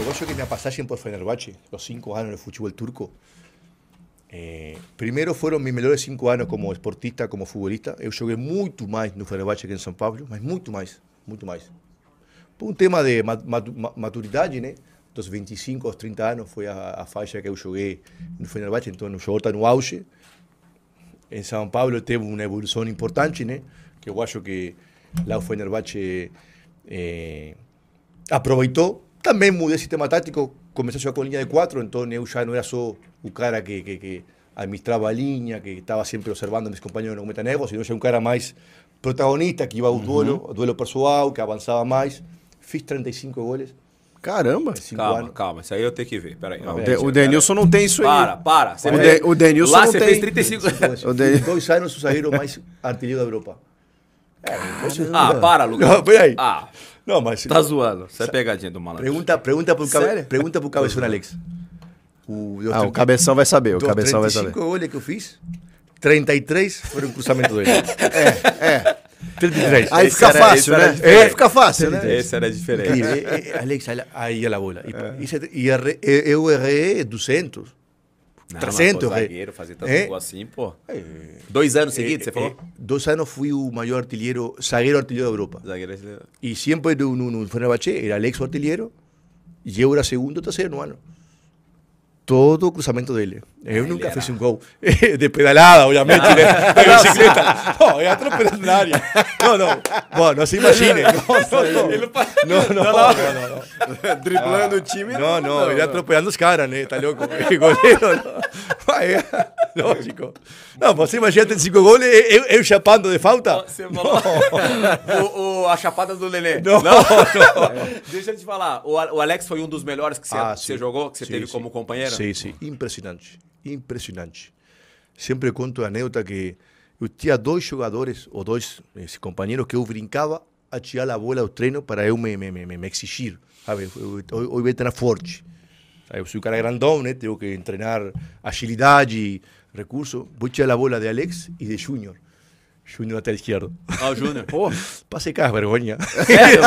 Orgullo que me apasasen por Fenerbahce, los cinco años de futebol fútbol turco. Eh, primeiro foram meus melhores cinco anos como esportista, como futebolista. Eu joguei muito mais no Fenerbahçe que em São Paulo, mas muito mais, muito mais. Por um tema de maturidade, né? Dos 25 aos 30 anos foi a, a faixa que eu joguei no Fenerbahçe, então o jogo está no auge. Em São Paulo teve uma evolução importante, né? Que eu acho que lá o Fenerbahçe eh, aproveitou também mudei o sistema tático, comecei a jogar com linha de quatro, então eu já não era só o cara que, que, que administrava a linha, que estava sempre observando meus companheiros não cometam erros, senão já um cara mais protagonista, que ia ao duelo, uhum. duelo pessoal, que avançava mais. Fiz 35 goles. Caramba! Calma, anos. calma, isso aí eu tenho que ver. Peraí. o, de, o Denilson não tem isso para, aí. Para, para. O, de, o Denilson Lá não você tem. fez 35 gols. Den... Dois anos o zagueiro mais artilheiro da Europa. É, ah, para, Lucas. Não, peraí. Ah, não, mas. Tá zoando. Isso é pegadinha do malandro. Pergunta, pergunta pro, cabe, pergunta pro Cabeção Alex. O, ah, o Cabeção vai saber. O Cabeção vai saber. olha que eu fiz. 33 foram cruzamento dele. é, é. 33. Aí fica era, fácil, né? Aí é, fica fácil, né? Esse era diferente. Alex, aí ela bola. É. E, eu errei 200. Não, 300. zagueiro, fazer tanto é? gol assim, pô. É, dois anos é, seguidos, é, você falou? dois anos fui o maior artilheiro, zagueiro artilheiro da Europa. Zagueiro artilheiro. E sempre no, no, no Fenerbahçe era Alex o artilheiro, e eu era segundo terceiro no ano. todo cruzamiento de él. nunca nunca um sin go. de pedalada, obviamente, de, bicicleta. No, es otro área. No, no. Bueno, no se imagine. No, no, no. No, no, no. Driblando o time. Não, não. Ele atropelando os caras, né? Tá louco? Goleiro, Lógico. Não, você imagina 35 gols e eh, eu, eh, eu eh, chapando de falta? Oh, você falou. o, o, a chapada do Lelê. Não, não. não. Deixa eu te falar. O, o, Alex foi um dos melhores que você, ah, você jogou, que você sim, teve sim. como companheiro? Sim, sim. Impressionante. Impressionante. Sempre conto a anedota que eu tinha dois jogadores, ou dois companheiros, que eu brincava a tirar a bola ao treino para eu me, me, me, me exigir. Sabe? Eu, eu, eu, eu vou forte. Eu sou um cara grandão, né? Tenho que treinar agilidade, recurso, voy a la bola de Alex y de Junior. Junior lateral izquierdo. Ah, oh, Junior. Pô, cá, vergonha. Sério?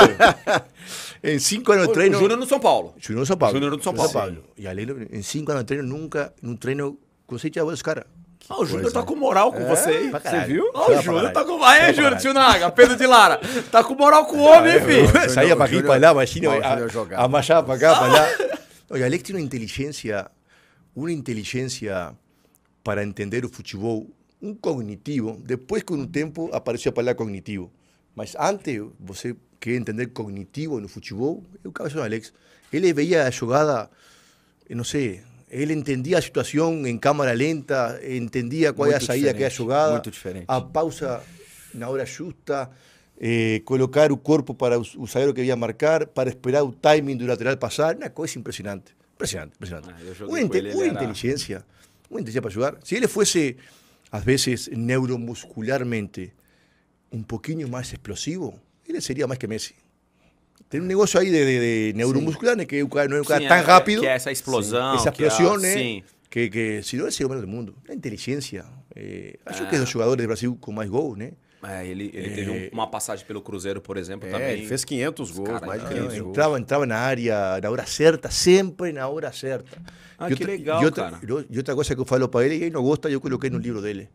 em cinco anos de treino. Junior no São Paulo. Junior no São Paulo. Junior no São Paulo. E além, em cinco anos de treino, nunca, num treino, consegui tirar os caras. Ah, o Júnior eh, ah, tá com moral com é, você aí. Você viu? Ah, o Júnior tá com. Aí, Júnior, tio Naga, Pedro de Lara. Tá com moral com o homem, hein, filho? Saía pra vir pra lá, imagina. Amachava pra cá, pra lá. Olha, Alex tem uma inteligência, uma inteligência para entender el futebol, Un cognitivo, Después con un tiempo Apareció a palabra cognitivo, mas antes você quer entender cognitivo en futebol, Eu o caso Alex. Él veía la jogada, eh, No sé Él entendía la situación En cámara lenta, Entendía cuál era la a que había a jogada, a pausa na hora justa, eh, colocar o cuerpo para usar lo que que ia marcar, para esperar o timing do lateral pasar Una cosa impresionante Impresionante impressionante. Ah, inteligencia intensidad para ayudar. Si él fuese a veces neuromuscularmente un poquito más explosivo, él sería más que Messi. Tiene un negocio ahí de, neuromusculares que no es tan rápido. Que esa explosión. Esa explosión, que, que, si no es el mejor del mundo. La inteligencia. Eh, ah. que es los jugadores de Brasil con más goles, ¿eh? É, ele, ele é, teve uma passagem pelo Cruzeiro, por exemplo, é, também. Ele fez 500 gols, Cara, mais de 500 gols. Entrava, entrava na área, na hora certa, sempre na hora certa. Ah, e que outra, legal, e outra, cara. E outra coisa que eu falo para ele, e ele não gosta, eu coloquei no livro dele.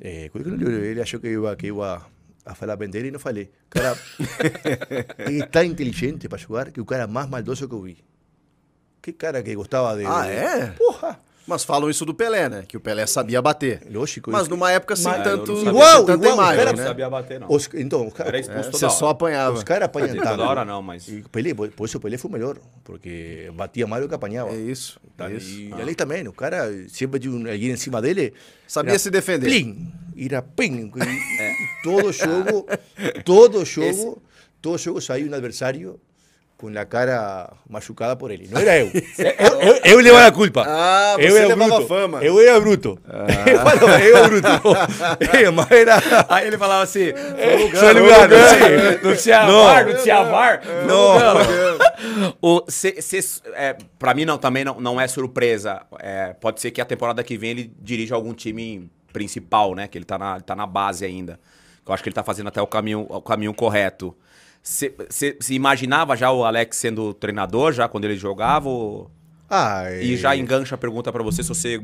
É, coloquei no livro dele, ele achou que eu ia, que ia a falar bem dele e não falei. O cara ele é tão inteligente para jogar que o cara é mais maldoso que eu vi. Que cara que gostava dele. Ah, é? Porra! Mas falam isso do Pelé, né? Que o Pelé sabia bater. Oxe, mas numa época sem assim, tanto. Não igual, tanto igual, imagem, né? não sabia bater, não. Os, então, o cara. Era é, Você só apanhava. Os caras é apanhavam. hora não, mas. E Pelé, por isso o Pelé foi o melhor. Porque batia mais do que apanhava. É isso. Tá, é isso. E ah. ali também, o cara, sempre de um, alguém em cima dele. Sabia era, se defender. Plim! Ira pim! É. Todo jogo, todo jogo, Esse... todo jogo saiu um adversário com a cara machucada por ele. Não era eu. Eu, eu, eu levava a culpa. Ah, você eu era levava bruto. fama. Eu era bruto. Ah. Eu eu era bruto. mas era... Aí ele falava assim, não tinha não. VAR, não tinha VAR. Eh, não. é, pra mim não, também não, não é surpresa. É, pode ser que a temporada que vem ele dirija algum time principal, né? Que ele tá na, ele tá na base ainda. Eu acho que ele tá fazendo até o caminho, o caminho correto. Você imaginava já o Alex sendo treinador, já quando ele jogava? Ou... Ah, e... e... já engancha a pergunta para você se você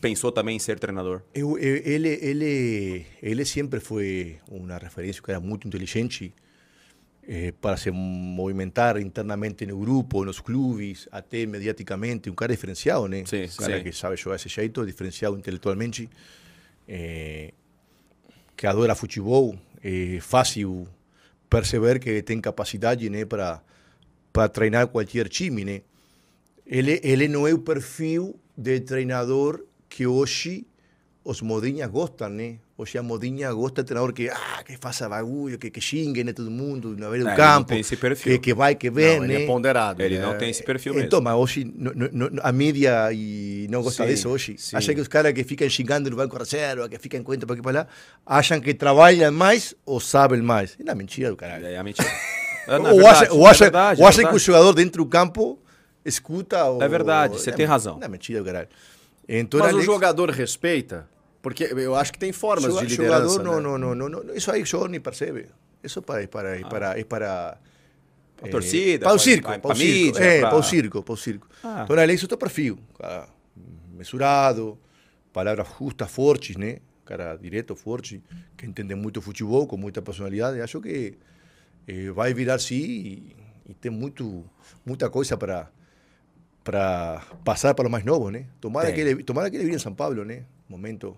pensou também em ser treinador. Eu, eu, ele, ele, ele sempre foi uma referência, que era muito inteligente eh, para se movimentar internamente no grupo, nos clubes, até mediaticamente. Um cara diferenciado, né? Sim, um cara sim. que sabe jogar esse jeito, diferenciado intelectualmente, eh, que adora futebol, eh, fácil perceber que tem capacidade né, para, para treinar qualquer time. Né? Ele, ele não é o perfil de treinador que hoje os modinhas gostam, né? O a modinha gosta de treinador que, ah, que faça bagulho, que, que xingue né, todo mundo na beira do campo. É, ele não tem esse perfil. Que, que vai, que vem, não, né? Ele é ponderado. Ele é, não tem esse perfil então, mesmo. Então, mas hoje no, no, a mídia e não gosta sim, disso hoje. Sim. Acha que os caras que ficam xingando no banco reserva, que ficam em conta para aqui para lá, acham que trabalham mais ou sabem mais. É mentira do caralho. É, é mentira. É ou, acha, ou, é acha, que o jogador dentro do campo escuta. Ou... É verdade, você tem razão. É mentira do caralho. Então, Mas Alex... o jogador respeita? Porque eu acho que tem formas Chua, de liderança. Jogador, né? não, não, não, não, isso aí só nem percebe. Isso é para é para é ah. para é para a eh, torcida, para o circo, para, para, para, para o mídia, circo, para o circo, para o circo. Ah. Então, ele é isso para perfil, cara, mesurado, palavras justas, fortes, né? Cara direto, forte, que entende muito futebol, com muita personalidade. Acho que eh, vai virar sim e, e tem muito muita coisa para para passar para o mais novo, né? Tomara tem. que ele, tomara que ele vire em São Paulo, né? Momento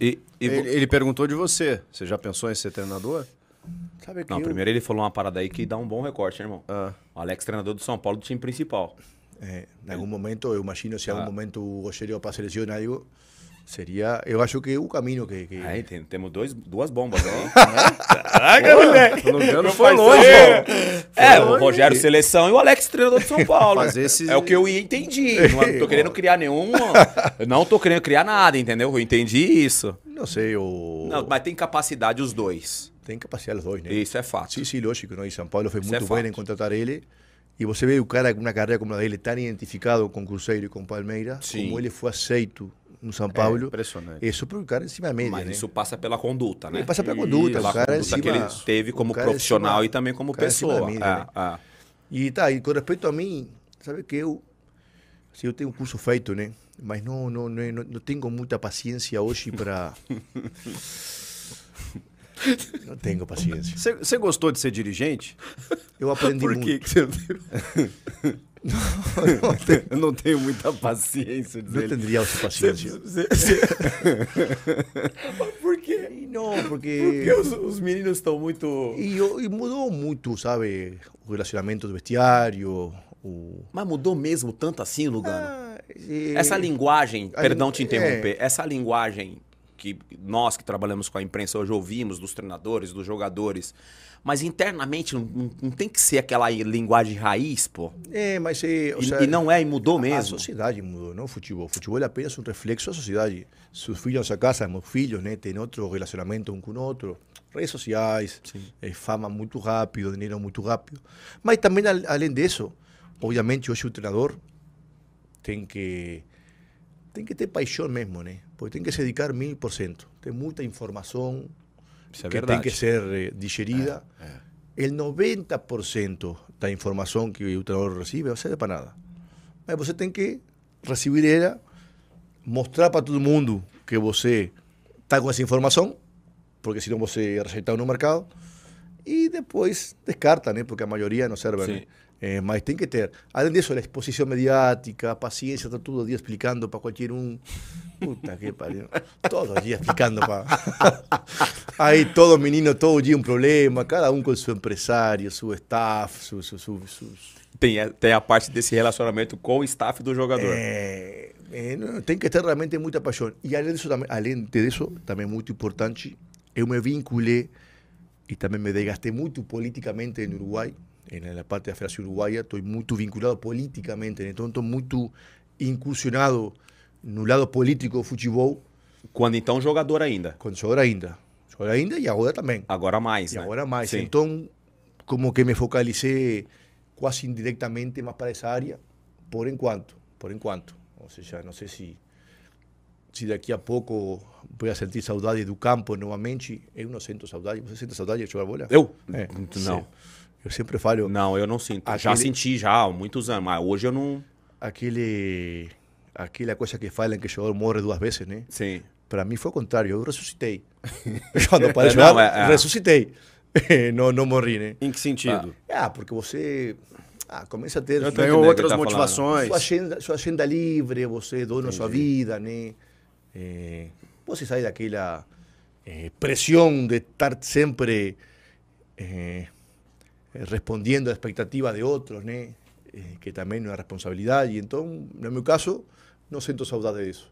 e, e... Ele, ele, perguntou de você. Você já pensou em ser treinador? Sabe que Não, eu... primeiro ele falou uma parada aí que dá um bom recorte, né, irmão? Ah. Alex, treinador do São Paulo, do time principal. É, algum momento, eu imagino se en ah. algún momento a pasa lesión algo, Seria, eu acho que o caminho que. que... Aí, tem, temos dois, duas bombas né? Caraca, moleque! Não é, foi longe, É, é o Rogério Seleção e o Alex treinador de São Paulo. Esse... É o que eu entendi. Não é, tô querendo criar nenhum. Não tô querendo criar nada, entendeu? Eu entendi isso. Não sei, o. Não, mas tem capacidade os dois. Tem capacidade os dois, né? Isso é fato. Sim, sim, lógico. Né? E São Paulo foi isso muito é bem em contratar ele. E você vê o cara com uma carreira como a dele, tão identificado com Cruzeiro e com Palmeiras, como ele foi aceito no São é, Paulo. É isso porque o cara é acima da média. Mas né? isso passa pela conduta, né? Ele passa pela conduta. Pela o cara é conduta é acima, que ele teve como profissional e também como é pessoa. Média, ah, né? ah. E tá, e com respeito a mim, sabe que eu, assim, eu tenho um curso feito, né? Mas não, não, não, não, não tenho muita paciência hoje para... Não tenho paciência. Você gostou de ser dirigente? Eu aprendi Por muito. Por que você... não, não tenho, eu não tenho muita paciência. não ele. tendría paciência. Mas Por quê? Não, Porque porque... os, os meninos estão muito. E, e mudou muito, sabe? O relacionamento do vestiário, o... Mas mudou mesmo tanto assim, Lugano? Ah, e- Essa linguagem, perdão te interromper, é. essa linguagem que nós que trabalhamos com a imprensa hoje ouvimos dos treinadores, dos jogadores. Mas internamente não, não tem que ser aquela linguagem raiz, pô. É, mas é, e, e, e não é, e mudou mesmo. A sociedade mudou, não o futebol. O futebol é apenas um reflexo da sociedade. Seus filhos na casa, meus filhos, né, têm outro relacionamento um com o outro. Redes sociais, eh, fama muito rápido, dinheiro muito rápido. Mas também, além disso, obviamente, hoje o treinador tem que tiene que tener payón mesmo, porque Porque que dedicar mil por ciento, tiene mucha información que tiene que ser eh, digerida. Ah, ah. El 90% de la información que el treinador recibe no sirve para nada. Mas pues, você que recibirla, era mostrar para todo el mundo que você eh, está con esa información porque senão você é en un mercado. y después descarta, ¿eh? Porque la mayoría no serve, eh, mas tem que ter. Além eso, la exposición mediática, paciencia estar está todo día explicando para cualquier um. Puta que pariu. Todo día explicando para. ahí todo menino, todo día un problema, cada uno con su empresario su staff, su su su seus. Tem a, tem a parte desse relacionamento com o staff del jugador É, eh, eh, tem que ter realmente muita paixão. y além disso, também, también es também importante, yo me vinculé y también me desgasté mucho políticamente en Uruguay en la parte de la Federación Uruguaya, estoy muy vinculado políticamente, estou muy incursionado no lado político do futebol. Quando então jogador ainda? Quando jogador ainda. Jogador ainda e agora também. Agora mais, agora mais. Então, como que me focalizei quase indiretamente mais para essa área, por enquanto, por enquanto. Ou seja, não sei se se daqui a pouco vou sentir saudade do campo novamente. Eu não sinto saudade. Você sente saudade de jogar bola? Eu? Eh, não. Eu sempre falho. Não, eu não sinto. Aquele... Já senti já há muitos anos, mas hoje eu não. Aquele. Aquela coisa que falam que o jogador morre duas vezes, né? Sim. Para mim foi o contrário, eu ressuscitei. Quando parei de é, é. ressuscitei. não, não morri, né? Em que sentido? Ah, é, porque você ah, começa a ter... Eu tenho tá outras tá motivações. Sua agenda, sua agenda livre, você dono sua vida, né? É, você sai daquela é, pressão de estar sempre... É, Eh, respondiendo a expectativas de otros, eh, también Eh, una responsabilidad. Y entonces, en mi caso, no siento caso, de eso.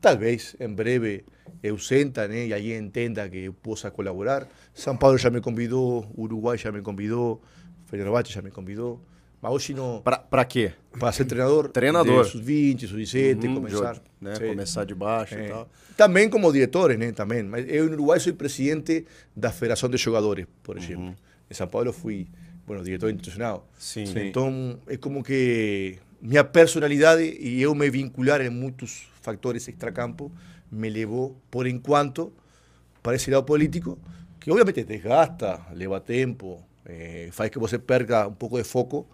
Tal vez, en breve, yo y y entenda que puedo colaborar. San Pablo ya me convidó, Uruguay ya me convidó, Fenerbahce ya me convidó. Para, Para quê? Para ser treinador. Treinador. De 20, sub-20, uhum, começar. né? Começar de baixo é. e tal. Também como diretores, né? Também. Mas eu, no Uruguai, sou presidente da Federação de Jogadores, por exemplo. Uhum. Em São Paulo, fui, bueno, diretor institucional. Sim. Então, é como que minha personalidade e eu me vincular em muitos factores extracampo me levou, por enquanto, para esse lado político, que obviamente desgasta, leva tempo, eh, faz que você perca um pouco de foco,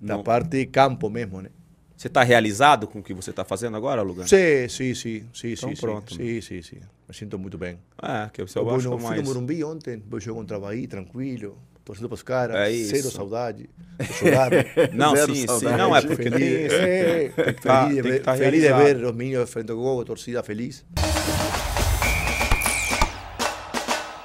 na parte campo mesmo, né? Você está realizado com o que você está fazendo agora, Lugano? Sim, sim, sim. sim então sim, pronto. Sim, sim, sim, sim. Me sinto muito bem. É, que o seu baixo mais... Fui no Morumbi ontem, vou jogar contra o Bahia, tranquilo, torcendo para os caras, é saudade, não, zero sim, saudade. sim. Não, é porque... Feliz, é, é, é. Tá, feliz, de, tá feliz de ver os meninos frente ao gol, a torcida feliz.